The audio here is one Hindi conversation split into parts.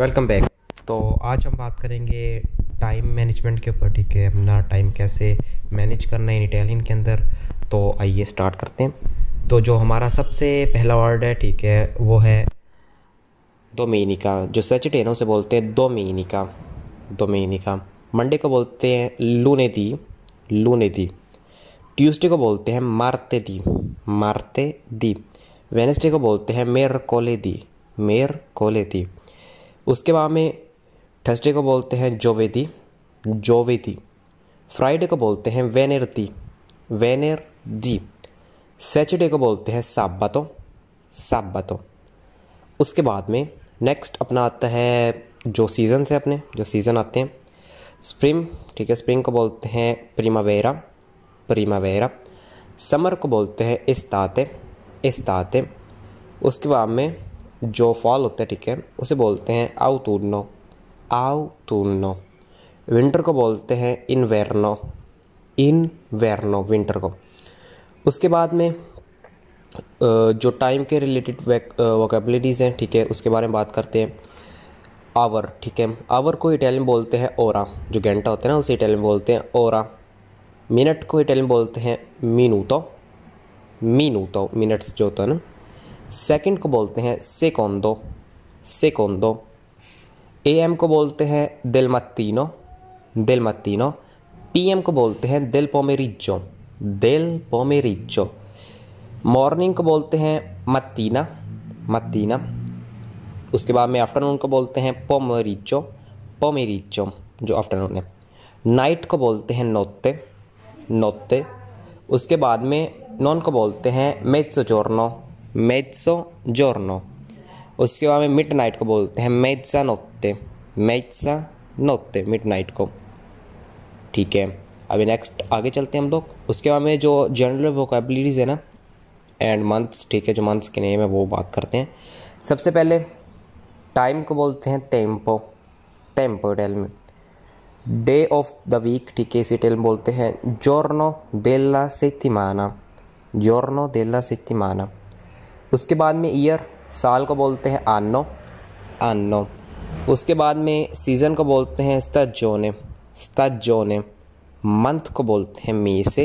वेलकम बैक तो आज हम बात करेंगे टाइम मैनेजमेंट के ऊपर ठीक है अपना टाइम कैसे मैनेज करना है इन इटालियन के अंदर तो आइए स्टार्ट करते हैं तो जो हमारा सबसे पहला वर्ड है ठीक है वो है डोमिनिका जो ना से बोलते हैं डोमिनिका डोमिनिका मंडे को बोलते हैं दी लूने दी ट्यूसडे को बोलते हैं मारते दी मारते दी वेनसडे को बोलते हैं मेर कोले दी मेर कोले दी उसके बाद में थर्सडे को बोलते हैं जोवेदी जोवेदी फ्राइडे को बोलते हैं दी वेनेर दी सैटरडे को बोलते हैं साबतो साबतो उसके बाद में नेक्स्ट अपना आता है जो सीज़न है अपने जो सीज़न आते हैं स्प्रिंग ठीक है स्प्रिंग को बोलते हैं प्रीमावेरा प्रीमावेरा समर को बोलते हैं इस्ताते इस्ताते उसके बाद में जो फॉल होता है ठीक है उसे बोलते हैं आउ तूर्नो आउ तूर्नो विंटर को बोलते हैं वेरनो इन वेरनो विंटर को उसके बाद में जो टाइम के रिलेटेड वोकेबिलिटीज हैं ठीक है उसके बारे में बात करते हैं आवर ठीक है आवर को इटालियन बोलते हैं ओरा जो घंटा होता है ना उसे इटालियन बोलते हैं ओरा मिनट को इटालियन बोलते हैं मीनू तो मिनट्स जो होता है ना सेकंड को बोलते हैं सेकोंदो सेकोंदो ए एम को बोलते हैं दिल मत्तीनो दिल मत्तीनो पी एम को बोलते हैं दिल पोमेरिजो दिल पोमेरिजो मॉर्निंग को बोलते हैं मत्तीना मत्तीना उसके बाद में आफ्टरनून को बोलते हैं पोमेरिजो पोमेरिजो जो आफ्टरनून है नाइट को बोलते हैं नोते नोते उसके बाद में नॉन को बोलते हैं मेचोचोरनो मेजो जोरनो उसके बाद में मिड नाइट को बोलते हैं मेजसा नोते मेजसा नोते मिड नाइट को ठीक है अभी नेक्स्ट आगे चलते हैं हम लोग उसके बाद में जो जनरल वोकेबलिटीज है ना एंड मंथ्स ठीक है जो मंथ्स के नेम है वो बात करते हैं सबसे पहले टाइम को बोलते हैं टेम्पो टेम्पो डेल में डे ऑफ द वीक ठीक है इसी टेल में बोलते हैं जोरनो देल्ला सेतिमाना जोरनो देल्ला सेतिमाना उसके बाद में ईयर साल को बोलते हैं आनो आनो उसके बाद में सीज़न को बोलते हैं स्ताजोने जोने मंथ को बोलते हैं मे से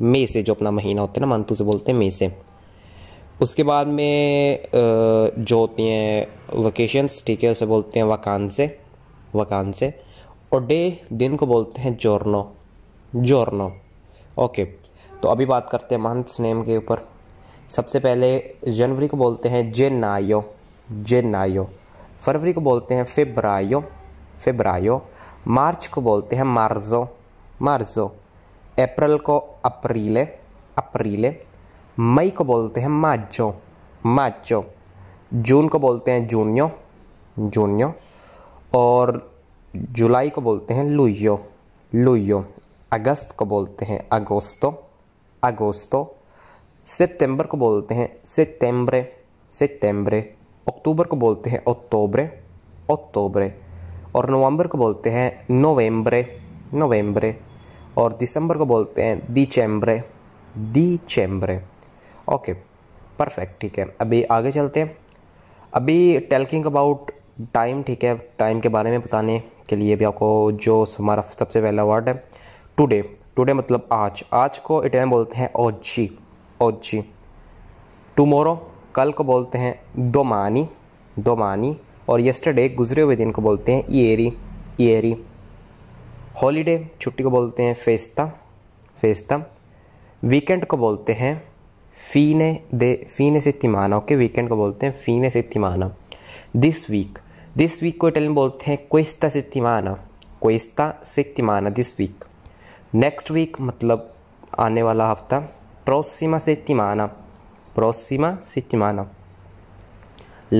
मे से जो अपना महीना होता है ना मंथ उसे बोलते हैं मे से उसके बाद में जो होती हैं वकेशंस ठीक है उसे बोलते हैं वकान से वकान से और डे दिन को बोलते हैं जोरनो जोरनो ओके तो अभी बात करते हैं मंथ्स नेम के ऊपर सबसे पहले जनवरी को बोलते हैं जेनायो जेनायो फरवरी को बोलते हैं फेब्रायो फेब्रायो मार्च को बोलते हैं मार्जो मार्जो अप्रैल को अप्रीले अप्रीले मई को बोलते हैं माजो माचो जून को बोलते हैं जूनियो जूनियो और जुलाई को बोलते हैं लुइयो लुइयो अगस्त को बोलते हैं अगोस्तो अगोस्तो सितंबर को बोलते हैं सितंबरे सितंबरे अक्टूबर को बोलते हैं ओतोबरे ओतोबरे और नवंबर को बोलते हैं नवंबरे नवंबरे और दिसंबर को बोलते हैं दी चैम्बरे दी चैम्बरे ओके परफेक्ट ठीक है अभी आगे चलते हैं अभी टेलकिंग अबाउट टाइम ठीक है टाइम के बारे में बताने के लिए भी आपको जो हमारा सबसे पहला वर्ड है टुडे टुडे मतलब आज आज को इटैन बोलते हैं ओजी ओची टमोरो कल को बोलते हैं दोमानी दोमानी और येस्टरडे गुजरे हुए दिन को बोलते हैं ईरी ईरी हॉलीडे छुट्टी को बोलते हैं फेस्ता फेस्ता वीकेंड को बोलते हैं फीने दे फीने से तिमाना ओके वीकेंड को बोलते हैं फीने से तिमाना दिस वीक दिस वीक को इटालियन बोलते हैं क्वेस्ता से तिमाना क्वेस्ता से तिमाना दिस वीक नेक्स्ट वीक मतलब आने वाला हफ्ता prossima settimana prossima settimana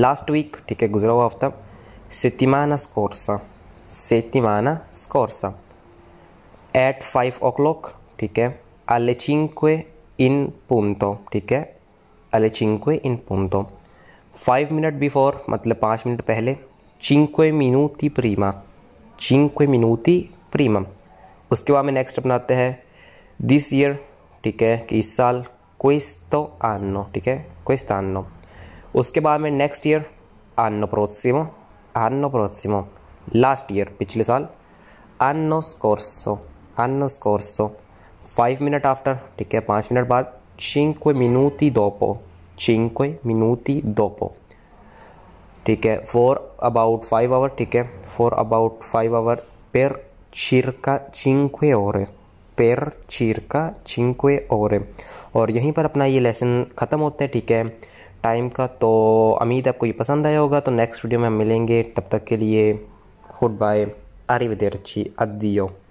last week ठीक है गुजरा हुआ हफ्ता settimana scorsa settimana scorsa at 5 o'clock ठीक है alle 5 in punto ठीक है alle 5 in punto 5 minute before मतलब 5 मिनट पहले 5 minuti prima 5 minuti prima उसके बाद में नेक्स्ट अपनाते हैं दिस ईयर ठीक है कि इस साल क्विस तो आनो ठीक है क्विस आनो उसके बाद में नेक्स्ट ईयर आनो प्रोत्सिमो आनो प्रोत्सिमो लास्ट ईयर पिछले साल आनो स्कोर्सो आनो स्कोर्सो फाइव मिनट आफ्टर ठीक है पाँच मिनट बाद चिंकुए मिनूती दोपो चिंकुए मिनूती दोपो ठीक है फोर अबाउट फाइव आवर ठीक है फोर अबाउट फाइव आवर पेर चिरका चिंकुए और है पेर चीर का ore और यहीं पर अपना ये लेसन ख़त्म होता है ठीक है टाइम का तो उम्मीद आपको ये पसंद आया होगा तो नेक्स्ट वीडियो में हम मिलेंगे तब तक के लिए गुड बाय आरिविदर्ची अद्दियो